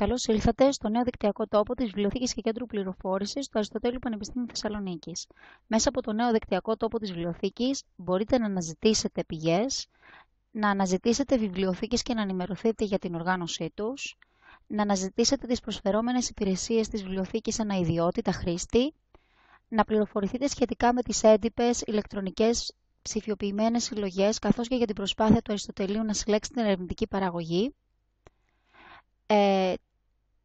Καλώς ήλθατε στο νέο δικτυακό τόπο της Βιβλιοθήκης και Κέντρου Πληροφόρησης του Αριστοτέλειου Πανεπιστήμιου Θεσσαλονίκης. Μέσα από το νέο δικτυακό τόπο της Βιβλιοθήκης μπορείτε να αναζητήσετε πηγές, να αναζητήσετε βιβλιοθήκες και να ενημερωθείτε για την οργάνωσή τους, να αναζητήσετε τις προσφερόμενες υπηρεσίες της βιβλιοθήκης ανα ιδιότητα χρήστη, να πληροφορηθείτε σχετικά με τις έντυπες ηλεκτρονικές ψηφιοποιημένες συλλογές, καθώς και για την προσπάθεια του Αριστοτελείου να συλλέξει την ερευνητική παραγωγή ε,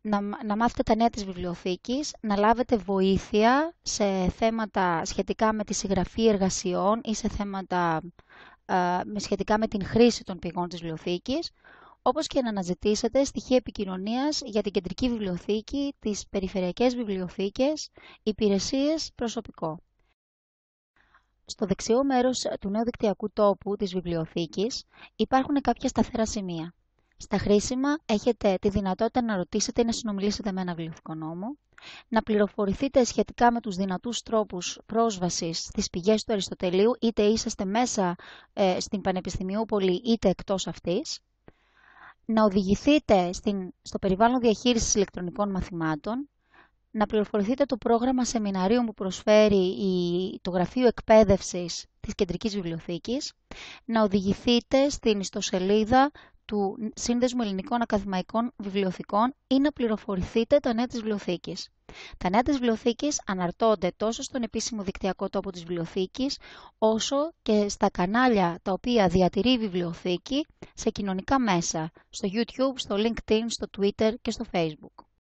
να, μάθετε τα νέα της βιβλιοθήκης, να λάβετε βοήθεια σε θέματα σχετικά με τη συγγραφή εργασιών ή σε θέματα ε, σχετικά με την χρήση των πηγών της βιβλιοθήκης, όπως και να αναζητήσετε στοιχεία επικοινωνίας για την κεντρική βιβλιοθήκη, τις περιφερειακές βιβλιοθήκες, υπηρεσίες, προσωπικό. Στο δεξιό μέρος του νέου δικτυακού τόπου της βιβλιοθήκης υπάρχουν κάποια σταθερά σημεία. Στα χρήσιμα έχετε τη δυνατότητα να ρωτήσετε ή να συνομιλήσετε με ένα νόμο, να πληροφορηθείτε σχετικά με τους δυνατούς τρόπους πρόσβασης στις πηγές του Αριστοτελείου, είτε είσαστε μέσα ε, στην Πανεπιστημιούπολη είτε εκτός αυτής, να οδηγηθείτε στην, στο περιβάλλον διαχείρισης ηλεκτρονικών μαθημάτων, να πληροφορηθείτε το πρόγραμμα σεμιναρίων που προσφέρει η, το Γραφείο Εκπαίδευσης της Κεντρικής Βιβλιοθήκης, να οδηγηθείτε στην ιστοσελίδα του Σύνδεσμου Ελληνικών Ακαδημαϊκών Βιβλιοθηκών είναι να πληροφορηθείτε τα νέα της βιβλιοθήκης. Τα νέα της βιβλιοθήκης αναρτώνται τόσο στον επίσημο δικτυακό τόπο της βιβλιοθήκης, όσο και στα κανάλια τα οποία διατηρεί η βιβλιοθήκη σε κοινωνικά μέσα, στο YouTube, στο LinkedIn, στο Twitter και στο Facebook.